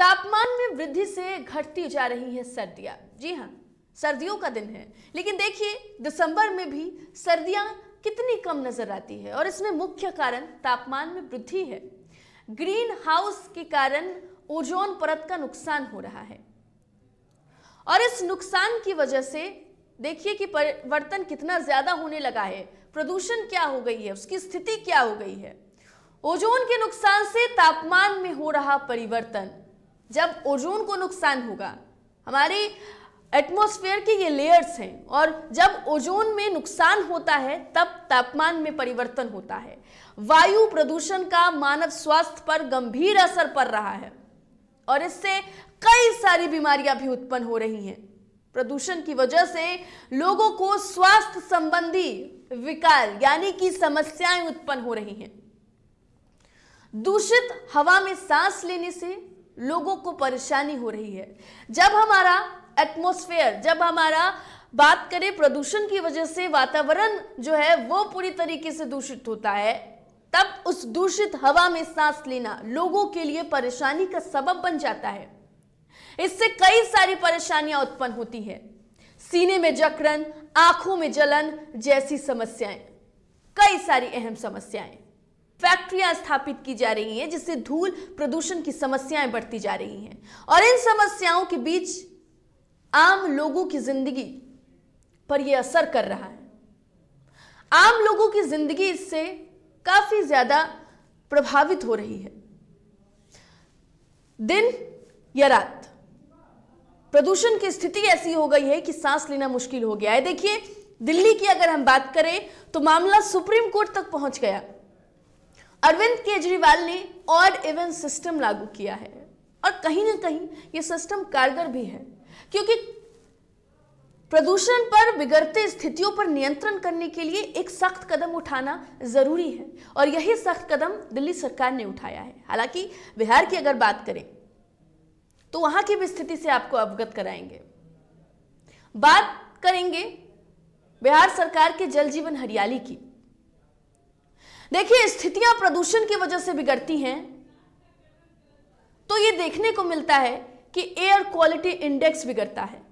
तापमान में वृद्धि से घटती जा रही है सर्दियां जी हाँ सर्दियों का दिन है लेकिन देखिए दिसंबर में भी सर्दियां कितनी कम नजर आती है और इसमें मुख्य कारण तापमान में वृद्धि है ग्रीन हाउस के कारण ओजोन परत का नुकसान हो रहा है और इस नुकसान की वजह से देखिए कि परिवर्तन कितना ज्यादा होने लगा है प्रदूषण क्या हो गई है उसकी स्थिति क्या हो गई है ओजोन के नुकसान से तापमान में हो रहा परिवर्तन जब ओजोन को नुकसान होगा हमारी एटमॉस्फेयर के ये लेयर्स हैं और जब ओजोन में नुकसान होता है तब तापमान में परिवर्तन होता है वायु प्रदूषण का मानव स्वास्थ्य पर गंभीर असर पड़ रहा है और इससे कई सारी बीमारियां भी उत्पन्न हो रही हैं प्रदूषण की वजह से लोगों को स्वास्थ्य संबंधी विकार यानी कि समस्याएं उत्पन्न हो रही हैं दूषित हवा में सांस लेने से लोगों को परेशानी हो रही है जब हमारा एटमोसफेयर जब हमारा बात करें प्रदूषण की वजह से वातावरण जो है वो पूरी तरीके से दूषित होता है तब उस दूषित हवा में सांस लेना लोगों के लिए परेशानी का सबब बन जाता है इससे कई सारी परेशानियां उत्पन्न होती है सीने में जकड़न आंखों में जलन जैसी समस्याएं कई सारी अहम समस्याएं फैक्ट्रियां स्थापित की जा रही हैं जिससे धूल प्रदूषण की समस्याएं बढ़ती जा रही हैं और इन समस्याओं के बीच आम लोगों की जिंदगी पर यह असर कर रहा है आम लोगों की जिंदगी इससे काफी ज्यादा प्रभावित हो रही है दिन या रात प्रदूषण की स्थिति ऐसी हो गई है कि सांस लेना मुश्किल हो गया है देखिए दिल्ली की अगर हम बात करें तो मामला सुप्रीम कोर्ट तक पहुंच गया अरविंद केजरीवाल ने ऑड इवन सिस्टम लागू किया है और कहीं ना कहीं ये सिस्टम कारगर भी है क्योंकि प्रदूषण पर बिगड़ते स्थितियों पर नियंत्रण करने के लिए एक सख्त कदम उठाना जरूरी है और यही सख्त कदम दिल्ली सरकार ने उठाया है हालांकि बिहार की अगर बात करें तो वहां की भी स्थिति से आपको अवगत कराएंगे बात करेंगे बिहार सरकार के जल जीवन हरियाली की देखिए स्थितियां प्रदूषण की वजह से बिगड़ती हैं तो ये देखने को मिलता है कि एयर क्वालिटी इंडेक्स बिगड़ता है